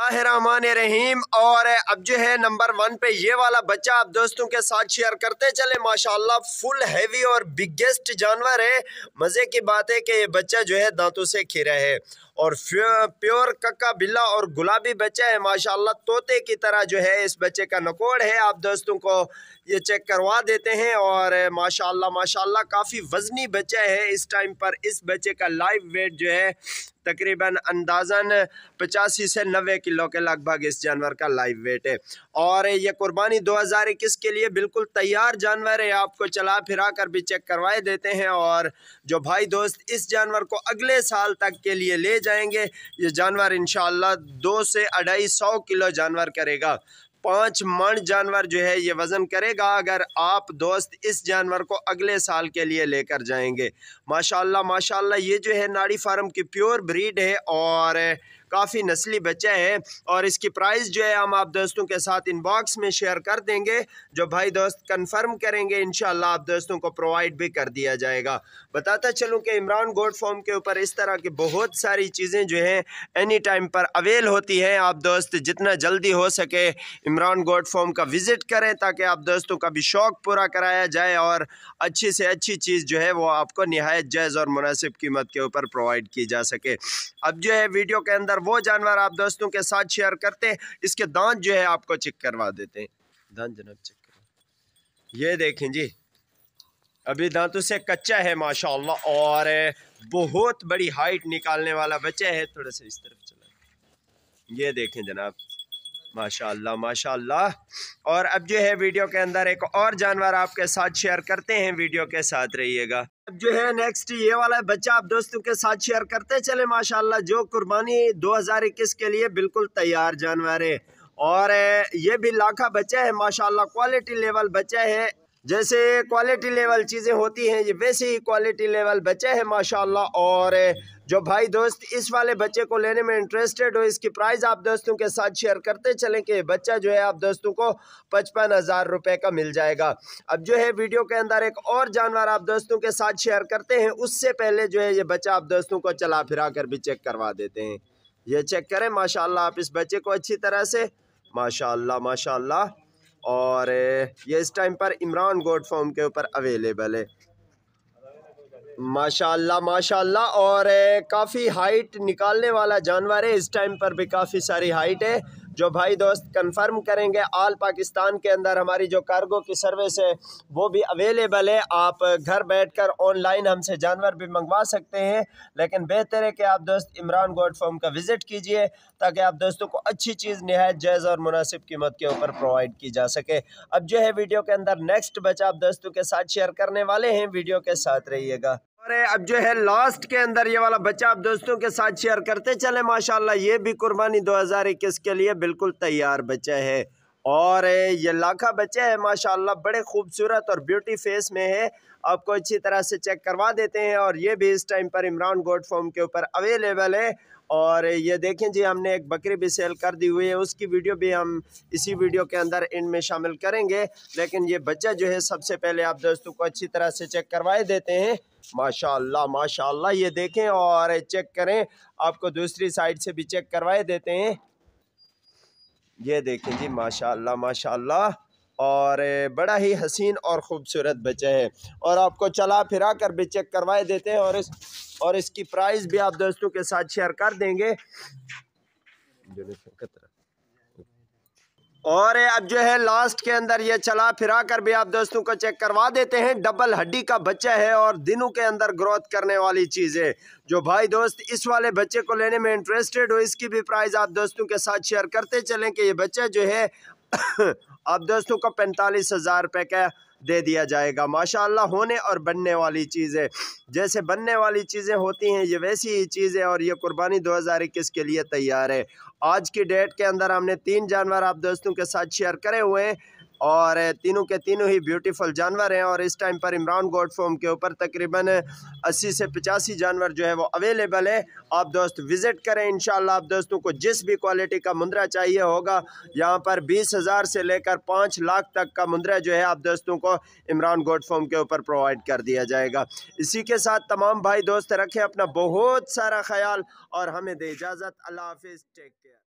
रहमान रहीम और अब जो है नंबर वन पे ये वाला बच्चा आप दोस्तों के साथ शेयर करते चले माशाल्लाह फुल हैवी और बिगेस्ट जानवर है मज़े की बात है कि ये बच्चा जो है दांतों से खिरा है और प्योर कक्का बिल्ला और गुलाबी बच्चा है माशाल्लाह तोते की तरह जो है इस बच्चे का नकोड़ है आप दोस्तों को ये चेक करवा देते हैं और माशाल्लाह माशाल्लाह काफ़ी वज़नी बच्चा है इस टाइम पर इस बच्चे का लाइव वेट जो है तकरीबन अंदाजन पचासी से नबे किलो के लगभग इस जानवर का लाइव वेट है और ये कुर्बानी दो हज़ार इक्कीस के लिए बिल्कुल तैयार जानवर है आपको चला फिरा कर भी चेक करवाए देते हैं और जो भाई दोस्त इस जानवर को अगले साल तक के लिए ले जाएंगे ये जानवर इन दो से अढ़ाई सौ किलो जानवर करेगा पाँच मण जानवर जो है ये वज़न करेगा अगर आप दोस्त इस जानवर को अगले साल के लिए लेकर जाएंगे माशाल्लाह माशाल्लाह ये जो है नाड़ी फार्म की प्योर ब्रीड है और काफ़ी नस्ली बच्चा है और इसकी प्राइस जो है हम आप दोस्तों के साथ इनबॉक्स में शेयर कर देंगे जो भाई दोस्त कन्फर्म करेंगे इन आप दोस्तों को प्रोवाइड भी कर दिया जाएगा बताता चलूँ कि इमरान गोड फॉर्म के ऊपर इस तरह की बहुत सारी चीज़ें जो हैं एनी टाइम पर अवेल होती हैं आप दोस्त जितना जल्दी हो सके इमरान गोड फॉर्म का विज़िट करें ताकि आप दोस्तों का भी शौक़ पूरा कराया जाए और अच्छी से अच्छी चीज़ जो है वो आपको नहायत जायज़ और मुनासिब कीमत के ऊपर प्रोवाइड की जा सके अब जो है वीडियो के अंदर और वो जानवर आप दोस्तों के साथ शेयर करते हैं इसके दांत जो है आपको चेक करवा देते हैं दांत जनाब चेक करवा ये देखें जी अभी दांतों से कच्चा है माशाल्लाह और बहुत बड़ी हाइट निकालने वाला बच्चा है थोड़ा सा इस तरफ चला ये देखें जनाब माशाल्लाह माशाल्लाह और अब जो है वीडियो के अंदर एक और जानवर आपके साथ शेयर करते हैं वीडियो के साथ रहिएगा अब जो है नेक्स्ट ये वाला बच्चा आप दोस्तों के साथ शेयर करते चले माशाल्लाह जो कुर्बानी 2021 के लिए बिल्कुल तैयार जानवर है और ये भी लाखा बच्चा है माशाल्लाह क्वालिटी लेवल बच्चा है जैसे क्वालिटी लेवल चीज़ें होती हैं ये वैसे ही क्वालिटी लेवल बच्चे हैं माशाल्लाह और जो भाई दोस्त इस वाले बच्चे को लेने में इंटरेस्टेड हो इसकी प्राइस आप दोस्तों के साथ शेयर करते चलें कि बच्चा जो है आप दोस्तों को पचपन हज़ार रुपये का मिल जाएगा अब जो है वीडियो के अंदर एक और जानवर आप दोस्तों के साथ शेयर करते हैं उससे पहले जो है ये बच्चा आप दोस्तों को चला फिरा कर भी चेक करवा देते हैं ये चेक करें माशाल्लाह आप इस बच्चे को अच्छी तरह से माशाल्लाह माशाल्लाह और ये इस टाइम पर इमरान गोड फॉर्म के ऊपर अवेलेबल है माशाल्लाह माशाल्लाह और काफ़ी हाइट निकालने वाला जानवर है इस टाइम पर भी काफ़ी सारी हाइट है जो भाई दोस्त कंफर्म करेंगे आल पाकिस्तान के अंदर हमारी जो कार्गो की सर्विस है वो भी अवेलेबल है आप घर बैठकर ऑनलाइन हमसे जानवर भी मंगवा सकते हैं लेकिन बेहतर है कि आप दोस्त इमरान गोड फॉर्म का विज़िट कीजिए ताकि आप दोस्तों को अच्छी चीज़ नहायत जायज़ और मुनासिब कीमत के ऊपर प्रोवाइड की जा सके अब जो है वीडियो के अंदर नेक्स्ट बच आप दोस्तों के साथ शेयर करने वाले हैं वीडियो के साथ रहिएगा अरे अब जो है लास्ट के अंदर ये वाला बच्चा आप दोस्तों के साथ शेयर करते चले माशाल्लाह ये भी कुर्बानी 2021 के लिए बिल्कुल तैयार बच्चा है और ये लाखा बच्चे है माशाल्लाह बड़े खूबसूरत और ब्यूटी फेस में है आपको अच्छी तरह से चेक करवा देते हैं और ये भी इस टाइम पर इमरान गोड फॉर्म के ऊपर अवेलेबल है और ये देखें जी हमने एक बकरी भी सेल कर दी हुई है उसकी वीडियो भी हम इसी वीडियो के अंदर में शामिल करेंगे लेकिन ये बच्चा जो है सबसे पहले आप दोस्तों को अच्छी तरह से चेक करवाए देते हैं माशाल्लाह माशाल्लाह ये देखें और चेक करें आपको दूसरी साइड से भी चेक करवाए देते हैं ये देखें जी माशाल्लाह माशाल्लाह और बड़ा ही हसीन और ख़ूबसूरत बच्चे है और आपको चला फिरा कर भी चेक करवाए देते हैं और इस और इसकी प्राइस भी आप दोस्तों के साथ शेयर कर देंगे और अब जो है लास्ट के अंदर ये चला फिरा कर भी आप दोस्तों को चेक करवा देते हैं डबल हड्डी का बच्चा है और दिनों के अंदर ग्रोथ करने वाली चीज़ है जो भाई दोस्त इस वाले बच्चे को लेने में इंटरेस्टेड हो इसकी भी प्राइस आप दोस्तों के साथ शेयर करते चलें कि ये बच्चा जो है आप दोस्तों को पैंतालीस हज़ार रुपए का दे दिया जाएगा माशा होने और बनने वाली चीज़ें जैसे बनने वाली चीज़ें होती हैं ये वैसी ही चीज़ें और ये कुर्बानी दो हज़ार इक्कीस के लिए तैयार है आज की डेट के अंदर हमने तीन जानवर आप दोस्तों के साथ शेयर करे हुए हैं और तीनों के तीनों ही ब्यूटीफुल जानवर हैं और इस टाइम पर इमरान गोड फॉर्म के ऊपर तकरीबन 80 से 85 जानवर जो है वो अवेलेबल है आप दोस्त विज़िट करें इन आप दोस्तों को जिस भी क्वालिटी का मुंदरा चाहिए होगा यहाँ पर बीस हज़ार से लेकर पाँच लाख तक का मुंदरा जो है आप दोस्तों को इमरान गोड फॉर्म के ऊपर प्रोवाइड कर दिया जाएगा इसी के साथ तमाम भाई दोस्त रखें अपना बहुत सारा ख्याल और हमें दे इजाज़त अल्लाह हाफिज़ टेक केयर